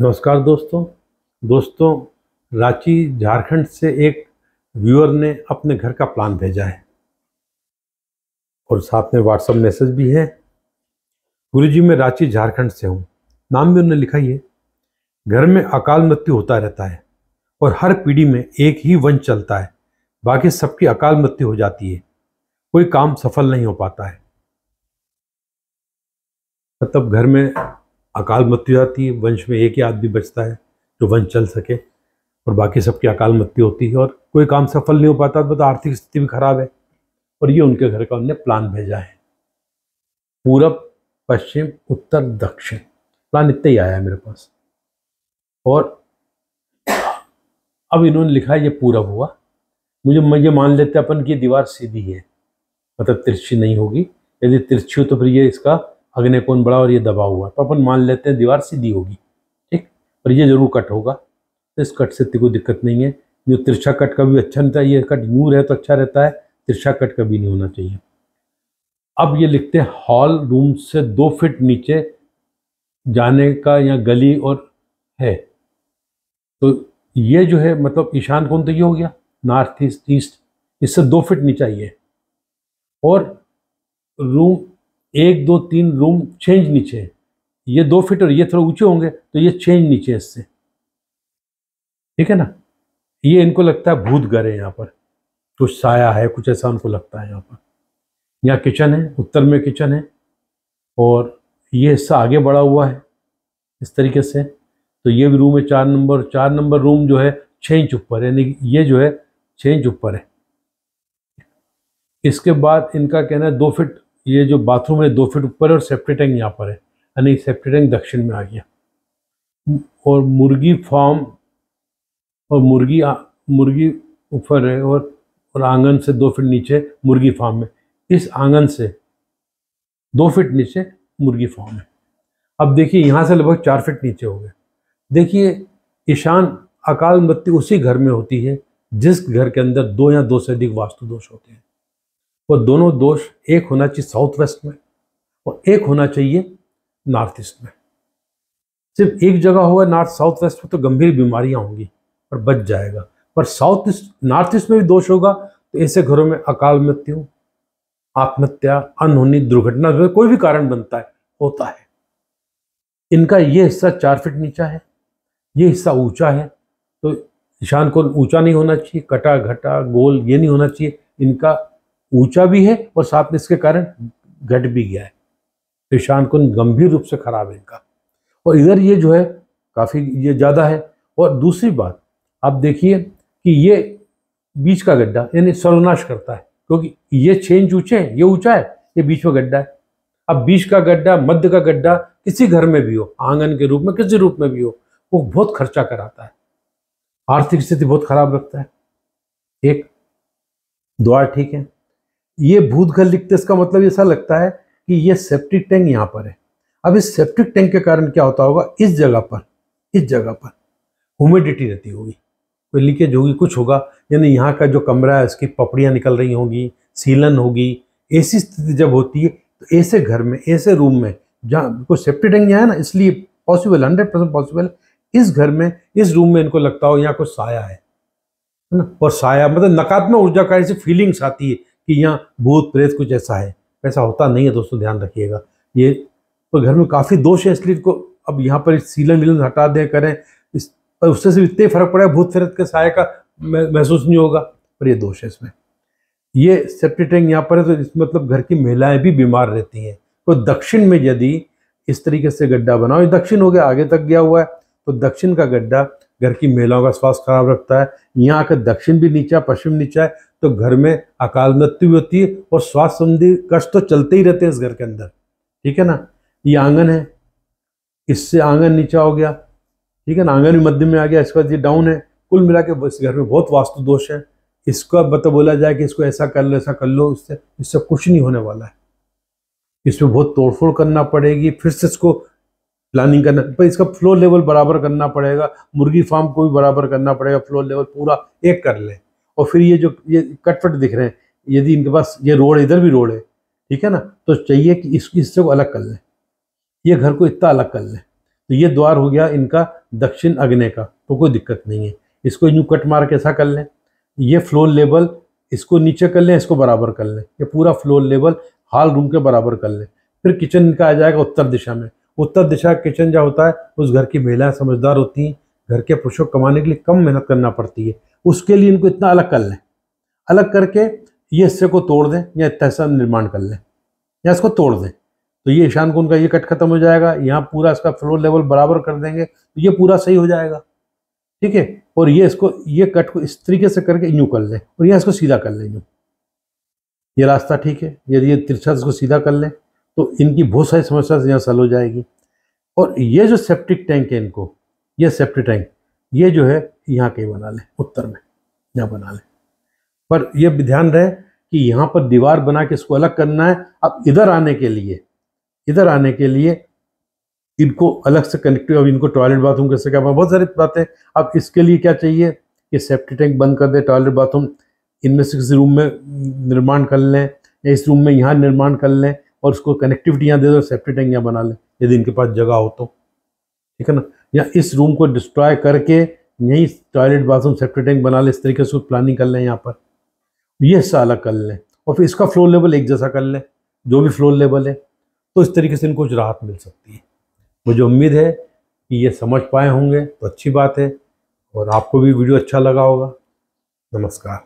नमस्कार दोस्तों दोस्तों रांची झारखंड से एक व्यूअर ने अपने घर का प्लान भेजा है और साथ में व्हाट्सएप मैसेज भी है गुरु जी मैं रांची झारखंड से हूँ नाम भी उन्होंने लिखा ही है घर में अकाल मृत्यु होता रहता है और हर पीढ़ी में एक ही वंश चलता है बाकी सबकी अकाल मृत्यु हो जाती है कोई काम सफल नहीं हो पाता है मतलब घर में अकाल मृत्यु जाती है वंश में एक ही आदमी बचता है जो वंश चल सके और बाकी सबकी अकाल मृत्यु होती है और कोई काम सफल नहीं हो पाता तो आर्थिक स्थिति भी खराब है और ये उनके घर का उनने प्लान भेजा है पूरब पश्चिम उत्तर दक्षिण प्लान इतना ही आया है मेरे पास और अब इन्होंने लिखा है ये पूरब हुआ मुझे ये मान लेते अपन की दीवार सीधी है मतलब तिरछी नहीं होगी यदि तिरछी हो तो फिर ये इसका अग्नि कोण बड़ा और ये दबा हुआ है तो अपन मान लेते हैं दीवार सीधी होगी ठीक और ये जरूर कट होगा तो इस कट से कोई दिक्कत नहीं है जो तिरछा कट का भी अच्छा नहीं था ये कट यूँ रहे तो अच्छा रहता है तिरछा कट का भी नहीं होना चाहिए अब ये लिखते हैं हॉल रूम से दो फिट नीचे जाने का या गली और है तो ये जो है मतलब ईशान कौन तो ये हो गया नॉर्थ ईस्ट ईस्ट इससे दो फिट नीचे ये और रूम एक दो तीन रूम छः इंच नीचे है ये दो फिट और ये थोड़े ऊंचे होंगे तो ये छः इंच नीचे इससे ठीक है ना ये इनको लगता है भूत घर है यहाँ पर कुछ साया है कुछ ऐसा उनको लगता है यहाँ पर यहाँ किचन है उत्तर में किचन है और ये हिस्सा आगे बढ़ा हुआ है इस तरीके से तो ये भी रूम है चार नंबर चार नंबर रूम जो है छः इंच ऊपर यानी ये जो है छः इंच ऊपर है इसके बाद इनका कहना है दो फिट ये जो बाथरूम है दो फीट ऊपर और सेफ्टी टैंक यहाँ पर है यानी सेफ्टी टैंक दक्षिण में आ गया और मुर्गी फार्म और मुर्गी आ, मुर्गी ऊपर है और और आंगन से दो फीट नीचे मुर्गी फार्म है इस आंगन से दो फीट नीचे मुर्गी फार्म है अब देखिए यहाँ से लगभग चार फीट नीचे हो गए देखिए ईशान अकाल मृत्यु उसी घर में होती है जिस घर के अंदर दो या दो से अधिक वास्तु दोष होते हैं वो दोनों दोष एक होना चाहिए साउथ वेस्ट में और एक होना चाहिए नॉर्थ ईस्ट में सिर्फ एक जगह होगा नॉर्थ साउथ वेस्ट में तो गंभीर बीमारियां होंगी और बच जाएगा पर साउथ ईस्ट नॉर्थ ईस्ट में भी दोष होगा तो ऐसे घरों में अकाल मृत्यु आत्महत्या अनहोनी दुर्घटना कोई भी कारण बनता है होता है इनका ये हिस्सा चार फीट नीचा है ये हिस्सा ऊंचा है तो ईशान को ऊंचा नहीं होना चाहिए कटा घटा गोल ये नहीं होना चाहिए इनका ऊंचा भी है और साथ में इसके कारण घट भी गया है तो ईशान कुंद गंभीर रूप से खराब है इनका और इधर ये जो है काफ़ी ये ज़्यादा है और दूसरी बात आप देखिए कि ये बीच का गड्ढा यानी सर्वनाश करता है क्योंकि ये छेंज ऊँचे हैं ये ऊँचा है ये बीच में गड्ढा है अब बीच का गड्ढा मध्य का गड्ढा किसी घर में भी हो आंगन के रूप में किसी रूप में भी हो वो बहुत खर्चा कराता है आर्थिक स्थिति बहुत खराब रखता है एक द्वार ठीक है ये घर लिखते इसका मतलब ऐसा लगता है कि ये सेप्टिक टैंक यहाँ पर है अब इस सेप्टिक टैंक के कारण क्या होता होगा इस जगह पर इस जगह पर ह्यूमिडिटी रहती होगी कोई लीकेज होगी कुछ होगा यानी यहाँ का जो कमरा है उसकी पपड़ियाँ निकल रही होंगी सीलन होगी ऐसी स्थिति जब होती है तो ऐसे घर में ऐसे रूम में जहाँ कोई सेफ्टी टैंक यहाँ है ना इसलिए पॉसिबल हंड्रेड परसेंट पॉसिबल इस घर में इस रूम में इनको लगता हो यहाँ कुछ साया है ना और साया मतलब नकारात्मक ऊर्जा का ऐसी फीलिंग्स आती है कि यहाँ भूत प्रेत कुछ ऐसा है ऐसा होता नहीं है दोस्तों ध्यान रखिएगा ये तो घर में काफ़ी दोष है इसलिए को अब यहाँ पर सीलन विलन हटा दें करें इस पर उससे सिर्फ इतने फर्क पड़ा है भूत प्रेत के साय का महसूस नहीं होगा पर यह दोष है इसमें ये सेप्टिक टैंक यहाँ पर है तो इस मतलब घर की महिलाएं भी बीमार रहती हैं तो दक्षिण में यदि इस तरीके से गड्ढा बनाओ ये दक्षिण हो गया आगे तक गया हुआ है तो दक्षिण का गड्ढा घर की महिलाओं का स्वास्थ्य खराब रखता है यहाँ का दक्षिण भी नीचा पश्चिम नीचा है तो घर में अकाल मृत्यु भी होती है और स्वास्थ्य संबंधी कष्ट तो चलते ही रहते हैं इस घर के अंदर ठीक है ना ये आंगन है इससे आंगन नीचा हो गया ठीक है ना आंगन भी मध्य में आ गया इसके बाद ये डाउन है कुल मिला के इस घर में बहुत वास्तु दोष है इसका मतलब बोला जाए कि इसको ऐसा कर लो ऐसा कर लो इससे इससे कुछ नहीं होने वाला है इसमें बहुत तोड़फोड़ करना पड़ेगी फिर से इसको प्लानिंग करना पर इसका फ्लोर लेवल बराबर करना पड़ेगा मुर्गी फार्म को भी बराबर करना पड़ेगा फ्लोर लेवल पूरा एक कर ले और फिर ये जो ये कटफट दिख रहे हैं यदि इनके पास ये रोड इधर भी रोड है ठीक है ना तो चाहिए कि इस हिस्से को अलग कर लें ये घर को इतना अलग कर लें तो ये द्वार हो गया इनका दक्षिण अग्नि का तो कोई दिक्कत नहीं है इसको यूँ कट मार के ऐसा कर लें ये फ्लोर लेवल इसको नीचे कर लें इसको बराबर कर लें ये पूरा फ्लोर लेवल हॉल रूम के बराबर कर लें फिर किचन इनका आ जाएगा उत्तर दिशा में उत्तर दिशा किचन जहाँ होता है उस घर की महिलाएं समझदार होती हैं घर के पुरुषों को कमाने के लिए कम मेहनत करना पड़ती है उसके लिए इनको इतना अलग कर लें अलग करके ये हिस्से को तोड़ दें या तहसा निर्माण कर लें या इसको तोड़ दें तो ये ईशान कोण का ये कट खत्म हो जाएगा यहाँ पूरा इसका फ्लोर लेवल बराबर कर देंगे तो ये पूरा सही हो जाएगा ठीक है और ये इसको ये कट को इस तरीके से करके यूँ कर लें और यहाँ इसको सीधा कर लें यूँ ये रास्ता ठीक है यदि ये तिरछा इसको सीधा कर लें तो इनकी बहुत सारी समस्या यहाँ सल हो जाएगी और ये जो सेप्टिक टैंक है इनको ये सेप्टिक टैंक ये जो है यहाँ कहीं बना लें उत्तर में यहाँ बना लें पर यह ध्यान रहे कि यहाँ पर दीवार बना के इसको अलग करना है अब इधर आने के लिए इधर आने के लिए इनको अलग से कनेक्टिव अब इनको टॉयलेट बाथरूम कैसे क्या बहुत सारी बातें अब इसके लिए क्या चाहिए कि सेफ्टी टैंक बंद कर दे टॉयलेट बाथरूम इनमें से किसी रूम में निर्माण कर लें या इस रूम में यहाँ निर्माण कर लें और उसको कनेक्टिविटी यहाँ दे दो सेफ्टी टैंक यहाँ बना लें यदि इनके पास जगह हो तो ठीक है ना या इस रूम को डिस्ट्रॉय करके यहीं टॉयलेट बाथरूम सेप्टिक टैंक बना लें इस तरीके से प्लानिंग कर लें यहाँ पर ये हिस्सा अलग कर लें और फिर इसका फ्लोर लेवल एक जैसा कर लें जो भी फ्लोर लेवल है तो इस तरीके से इनको कुछ राहत मिल सकती है मुझे उम्मीद है कि ये समझ पाए होंगे तो अच्छी बात है और आपको भी वीडियो अच्छा लगा होगा नमस्कार